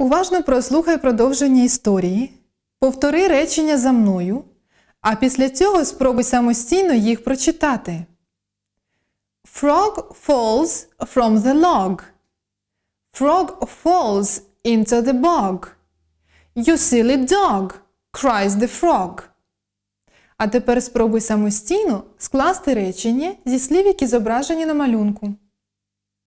Уважно прослухай продовження історії, повтори речення за мною, а після цього спробуй самостійно їх прочитати. Frog falls from the log. Frog falls into the bog. You silly dog, cries the frog. А тепер спробуй самостійно скласти речення зі слів, які зображені на малюнку.